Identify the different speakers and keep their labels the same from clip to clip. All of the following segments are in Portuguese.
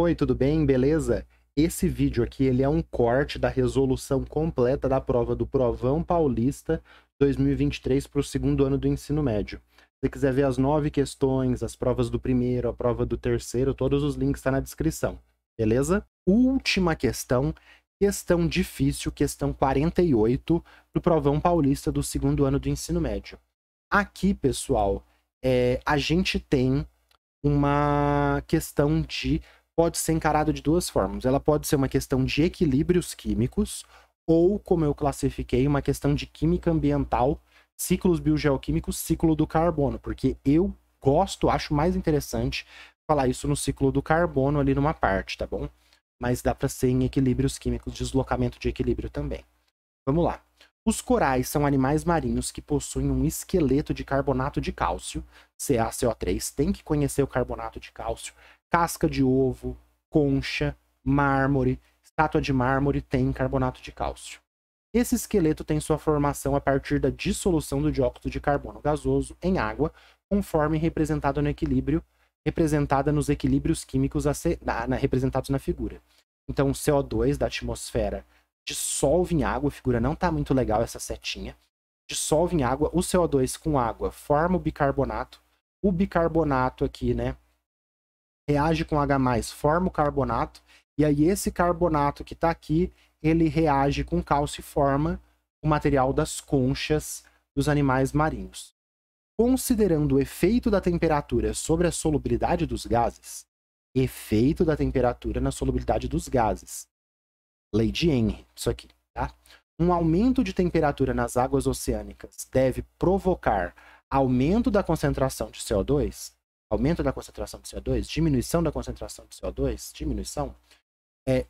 Speaker 1: Oi, tudo bem? Beleza? Esse vídeo aqui ele é um corte da resolução completa da prova do Provão Paulista 2023 para o segundo ano do ensino médio. Se você quiser ver as nove questões, as provas do primeiro, a prova do terceiro, todos os links estão tá na descrição, beleza? Última questão, questão difícil, questão 48 do Provão Paulista do segundo ano do ensino médio. Aqui, pessoal, é, a gente tem uma questão de pode ser encarado de duas formas. Ela pode ser uma questão de equilíbrios químicos, ou, como eu classifiquei, uma questão de química ambiental, ciclos biogeoquímicos, ciclo do carbono, porque eu gosto, acho mais interessante falar isso no ciclo do carbono ali numa parte, tá bom? Mas dá para ser em equilíbrios químicos, deslocamento de equilíbrio também. Vamos lá. Os corais são animais marinhos que possuem um esqueleto de carbonato de cálcio, CaCO3. Tem que conhecer o carbonato de cálcio, casca de ovo, concha, mármore, estátua de mármore tem carbonato de cálcio. Esse esqueleto tem sua formação a partir da dissolução do dióxido de carbono gasoso em água, conforme representado no equilíbrio, representada nos equilíbrios químicos na, representados na figura. Então, o CO2 da atmosfera dissolve em água, a figura não está muito legal essa setinha. Dissolve em água, o CO2 com água forma o bicarbonato. O bicarbonato aqui, né, reage com H+, forma o carbonato, e aí esse carbonato que está aqui, ele reage com cálcio e forma o material das conchas dos animais marinhos. Considerando o efeito da temperatura sobre a solubilidade dos gases, efeito da temperatura na solubilidade dos gases. Lei de Henry, isso aqui, tá? Um aumento de temperatura nas águas oceânicas deve provocar aumento da concentração de CO2? aumento da concentração de CO2, diminuição da concentração de CO2, diminuição, é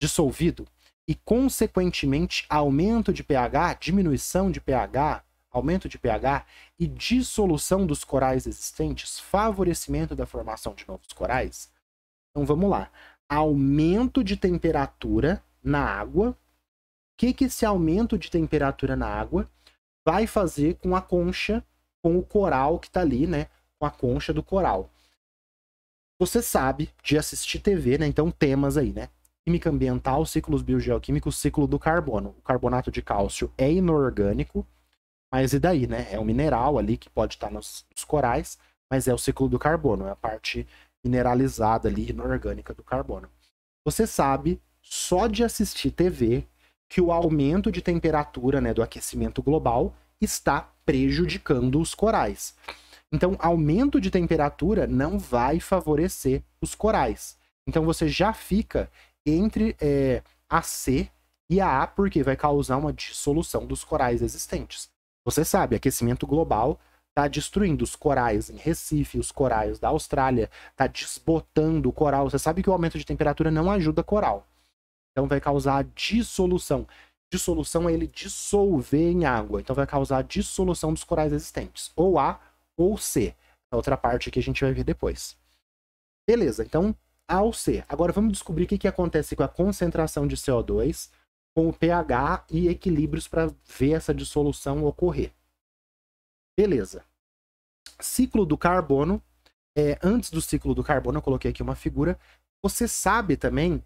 Speaker 1: dissolvido e, consequentemente, aumento de pH, diminuição de pH, aumento de pH e dissolução dos corais existentes, favorecimento da formação de novos corais. Então vamos lá. Aumento de temperatura na água. O que, que esse aumento de temperatura na água vai fazer com a concha, com o coral que está ali, né? a concha do coral. Você sabe de assistir TV, né? Então, temas aí, né? Química ambiental, ciclos biogeoquímicos, ciclo do carbono. O carbonato de cálcio é inorgânico, mas e daí, né? É um mineral ali que pode estar nos, nos corais, mas é o ciclo do carbono, é a parte mineralizada ali, inorgânica do carbono. Você sabe, só de assistir TV, que o aumento de temperatura, né, do aquecimento global está prejudicando os corais. Então, aumento de temperatura não vai favorecer os corais. Então, você já fica entre é, a C e a A, porque vai causar uma dissolução dos corais existentes. Você sabe, aquecimento global está destruindo os corais em Recife, os corais da Austrália, está desbotando o coral. Você sabe que o aumento de temperatura não ajuda coral. Então vai causar dissolução. Dissolução é ele dissolver em água. Então vai causar dissolução dos corais existentes. Ou A ou C. A é outra parte que a gente vai ver depois. Beleza, então A ou C. Agora vamos descobrir o que, que acontece com a concentração de CO2, com o pH e equilíbrios para ver essa dissolução ocorrer. Beleza. Ciclo do carbono. É, antes do ciclo do carbono, eu coloquei aqui uma figura. Você sabe também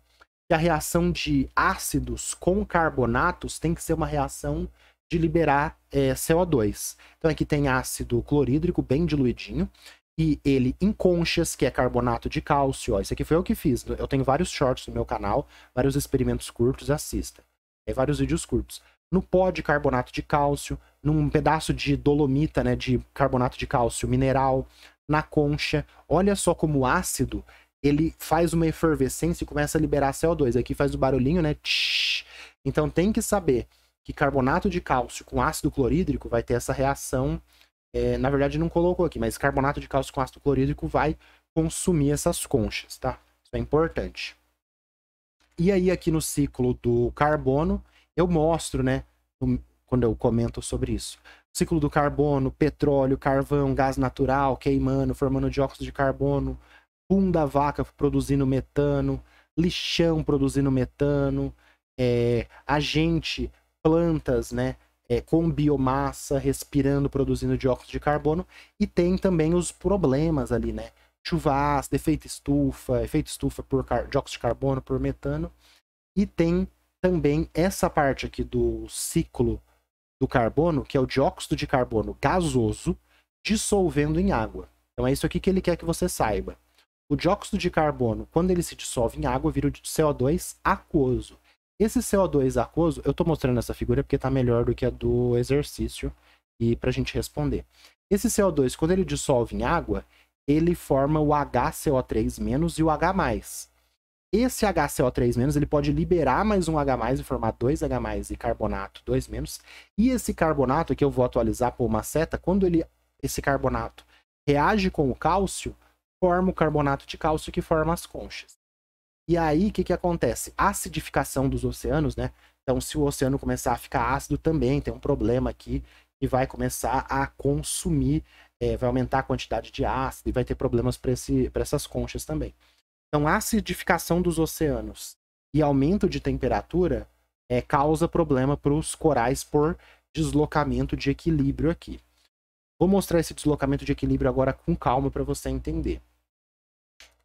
Speaker 1: que a reação de ácidos com carbonatos tem que ser uma reação de liberar é, CO2. Então aqui tem ácido clorídrico bem diluidinho. E ele em conchas, que é carbonato de cálcio. Ó, isso aqui foi eu que fiz. Eu tenho vários shorts no meu canal, vários experimentos curtos, assista. É, vários vídeos curtos. No pó de carbonato de cálcio, num pedaço de dolomita, né, de carbonato de cálcio mineral, na concha. Olha só como o ácido, ele faz uma efervescência e começa a liberar CO2. Aqui faz o barulhinho, né? Então tem que saber que carbonato de cálcio com ácido clorídrico vai ter essa reação. É, na verdade, não colocou aqui, mas carbonato de cálcio com ácido clorídrico vai consumir essas conchas, tá? Isso é importante. E aí, aqui no ciclo do carbono, eu mostro, né? Quando eu comento sobre isso. ciclo do carbono, petróleo, carvão, gás natural, queimando, formando dióxido de carbono, pum da vaca produzindo metano, lixão produzindo metano, é, a gente plantas, né? É, com biomassa, respirando, produzindo dióxido de carbono, e tem também os problemas ali, né? chuvas efeito estufa, efeito estufa por dióxido de carbono, por metano, e tem também essa parte aqui do ciclo do carbono, que é o dióxido de carbono gasoso dissolvendo em água. Então é isso aqui que ele quer que você saiba. O dióxido de carbono, quando ele se dissolve em água, vira o CO2 aquoso. Esse CO2 aquoso, eu estou mostrando essa figura porque está melhor do que a do exercício e para a gente responder. Esse CO2, quando ele dissolve em água, ele forma o HCO3- e o H+. Esse HCO3- ele pode liberar mais um H+, e formar 2H+, e carbonato 2-. E esse carbonato, que eu vou atualizar por uma seta, quando ele, esse carbonato reage com o cálcio, forma o carbonato de cálcio que forma as conchas. E aí, o que, que acontece? Acidificação dos oceanos, né? Então, se o oceano começar a ficar ácido, também tem um problema aqui que vai começar a consumir, é, vai aumentar a quantidade de ácido e vai ter problemas para essas conchas também. Então, acidificação dos oceanos e aumento de temperatura é, causa problema para os corais por deslocamento de equilíbrio aqui. Vou mostrar esse deslocamento de equilíbrio agora com calma para você entender.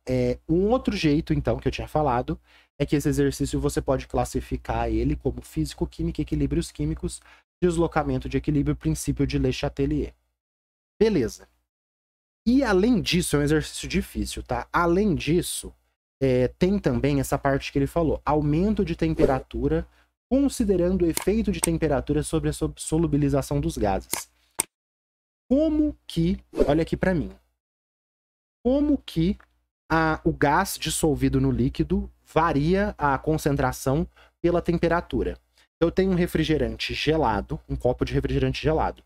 Speaker 1: É, um outro jeito, então, que eu tinha falado, é que esse exercício você pode classificar ele como físico-química, equilíbrios químicos, deslocamento de equilíbrio, princípio de Le Chatelier. Beleza. E além disso, é um exercício difícil, tá? Além disso, é, tem também essa parte que ele falou: aumento de temperatura, considerando o efeito de temperatura sobre a solubilização dos gases. Como que, olha aqui para mim, como que a, o gás dissolvido no líquido varia a concentração pela temperatura. Eu tenho um refrigerante gelado, um copo de refrigerante gelado.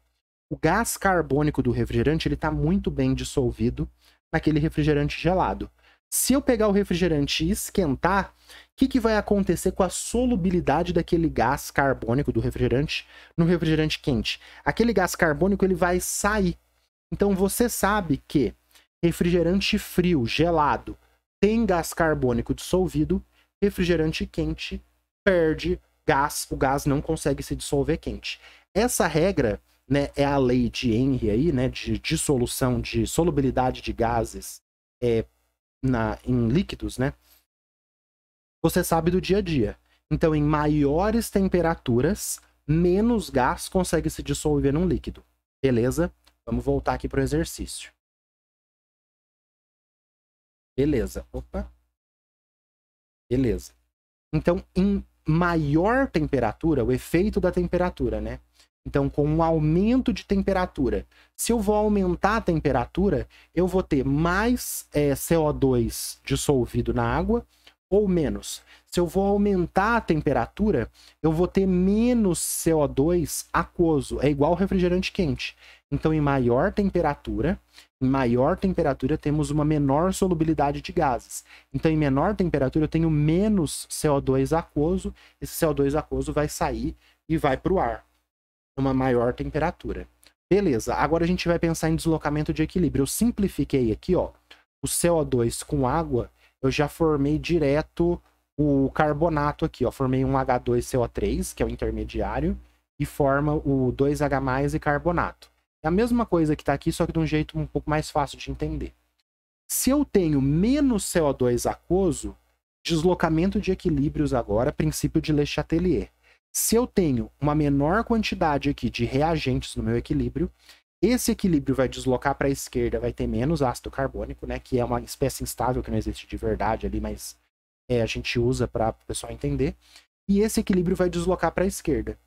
Speaker 1: O gás carbônico do refrigerante ele está muito bem dissolvido naquele refrigerante gelado. Se eu pegar o refrigerante e esquentar, o que, que vai acontecer com a solubilidade daquele gás carbônico do refrigerante no refrigerante quente? Aquele gás carbônico ele vai sair. Então você sabe que refrigerante frio, gelado, tem gás carbônico dissolvido, refrigerante quente perde gás, o gás não consegue se dissolver quente. Essa regra né, é a lei de Henry aí, né, de dissolução, de solubilidade de gases é, na, em líquidos, né? Você sabe do dia a dia. Então, em maiores temperaturas, menos gás consegue se dissolver num líquido. Beleza? Vamos voltar aqui para o exercício. Beleza. Opa. Beleza. Então, em maior temperatura, o efeito da temperatura, né? Então, com um aumento de temperatura, se eu vou aumentar a temperatura, eu vou ter mais é, eh, CO2 dissolvido na água, ou menos. Se eu vou aumentar a temperatura, eu vou ter menos CO2 aquoso. É igual refrigerante quente. Então, em maior temperatura, em maior temperatura temos uma menor solubilidade de gases. Então, em menor temperatura eu tenho menos CO2 aquoso. Esse CO2 aquoso vai sair e vai para o ar, uma maior temperatura. Beleza, agora a gente vai pensar em deslocamento de equilíbrio. Eu simplifiquei aqui, ó, o CO2 com água eu já formei direto o carbonato aqui, ó. Formei um H2CO3, que é o intermediário, e forma o 2H+, e carbonato. É a mesma coisa que está aqui, só que de um jeito um pouco mais fácil de entender. Se eu tenho menos CO2 aquoso, deslocamento de equilíbrios agora, princípio de Le Chatelier. Se eu tenho uma menor quantidade aqui de reagentes no meu equilíbrio, esse equilíbrio vai deslocar para a esquerda, vai ter menos ácido carbônico, né? Que é uma espécie instável que não existe de verdade ali, mas é, a gente usa para o pessoal entender. E esse equilíbrio vai deslocar para a esquerda.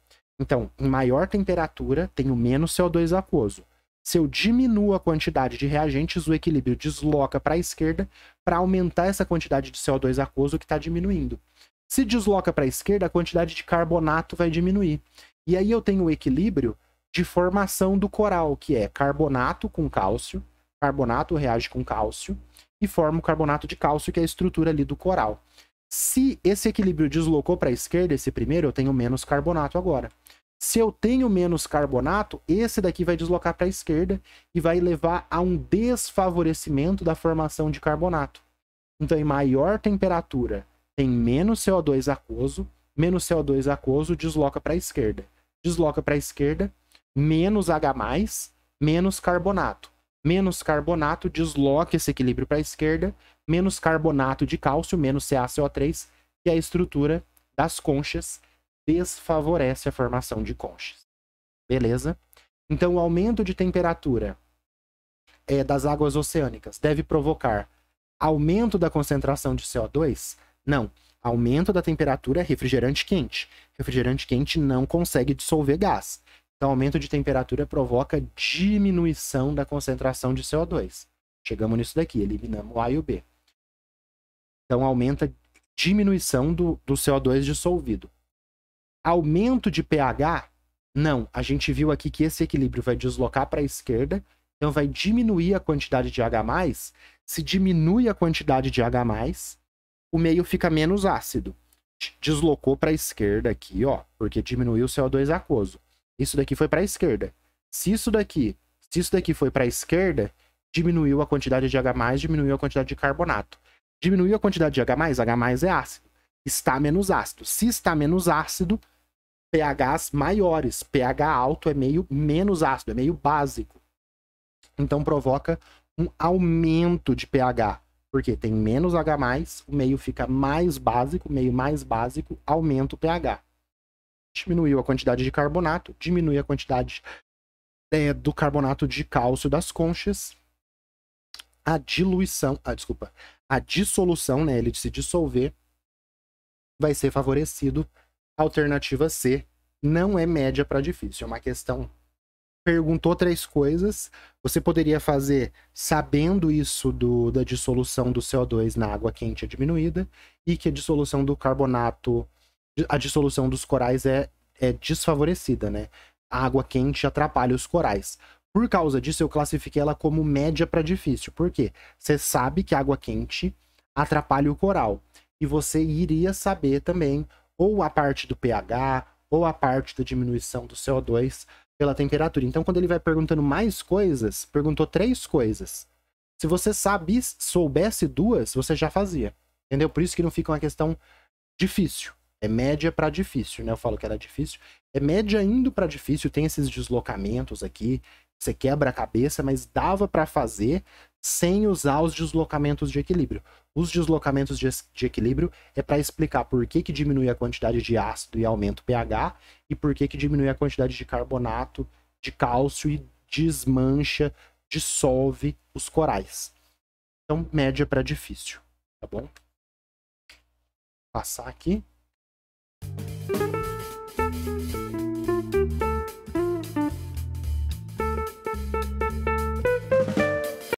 Speaker 1: Então, em maior temperatura, tenho menos CO2 aquoso. Se eu diminuo a quantidade de reagentes, o equilíbrio desloca para a esquerda para aumentar essa quantidade de CO2 aquoso que está diminuindo. Se desloca para a esquerda, a quantidade de carbonato vai diminuir. E aí eu tenho o equilíbrio de formação do coral, que é carbonato com cálcio, carbonato reage com cálcio e forma o carbonato de cálcio, que é a estrutura ali do coral. Se esse equilíbrio deslocou para a esquerda, esse primeiro, eu tenho menos carbonato agora. Se eu tenho menos carbonato, esse daqui vai deslocar para a esquerda e vai levar a um desfavorecimento da formação de carbonato. Então, em maior temperatura, tem menos CO2 aquoso, menos CO2 aquoso desloca para a esquerda. Desloca para a esquerda, menos H+, menos carbonato. Menos carbonato desloca esse equilíbrio para a esquerda, menos carbonato de cálcio, menos CaCO3, e a estrutura das conchas desfavorece a formação de conchas. Beleza? Então, o aumento de temperatura é, das águas oceânicas deve provocar aumento da concentração de CO2? Não. Aumento da temperatura é refrigerante quente. Refrigerante quente não consegue dissolver gás. Então, aumento de temperatura provoca diminuição da concentração de CO2. Chegamos nisso daqui, eliminamos o A e o B. Então, aumenta diminuição do, do CO2 dissolvido. Aumento de pH? Não. A gente viu aqui que esse equilíbrio vai deslocar para a esquerda, então vai diminuir a quantidade de H+. Se diminui a quantidade de H+, o meio fica menos ácido. Deslocou para a esquerda aqui, ó, porque diminuiu o CO2 aquoso isso daqui foi para a esquerda. Se isso daqui, se isso daqui foi para a esquerda, diminuiu a quantidade de H+, diminuiu a quantidade de carbonato. Diminuiu a quantidade de H+, H+, é ácido. Está menos ácido. Se está menos ácido, pHs maiores. pH alto é meio menos ácido, é meio básico. Então provoca um aumento de pH, porque tem menos H+, o meio fica mais básico, meio mais básico, aumenta o pH diminuiu a quantidade de carbonato, diminui a quantidade é, do carbonato de cálcio das conchas. A diluição, ah, desculpa, a dissolução, né, ele de se dissolver, vai ser favorecido. Alternativa C não é média para difícil, é uma questão. Perguntou três coisas. Você poderia fazer sabendo isso do, da dissolução do CO2 na água quente é diminuída e que a dissolução do carbonato a dissolução dos corais é, é desfavorecida, né? A água quente atrapalha os corais. Por causa disso, eu classifiquei ela como média para difícil. Por quê? Você sabe que a água quente atrapalha o coral. E você iria saber também ou a parte do pH ou a parte da diminuição do CO2 pela temperatura. Então, quando ele vai perguntando mais coisas, perguntou três coisas. Se você sabe, soubesse duas, você já fazia. Entendeu? Por isso que não fica uma questão difícil. É média para difícil, né? Eu falo que era difícil. É média indo para difícil, tem esses deslocamentos aqui, você quebra a cabeça, mas dava para fazer sem usar os deslocamentos de equilíbrio. Os deslocamentos de, de equilíbrio é para explicar por que, que diminui a quantidade de ácido e aumenta o pH e por que, que diminui a quantidade de carbonato, de cálcio e desmancha, dissolve os corais. Então, média para difícil, tá bom? Passar aqui. Thank you.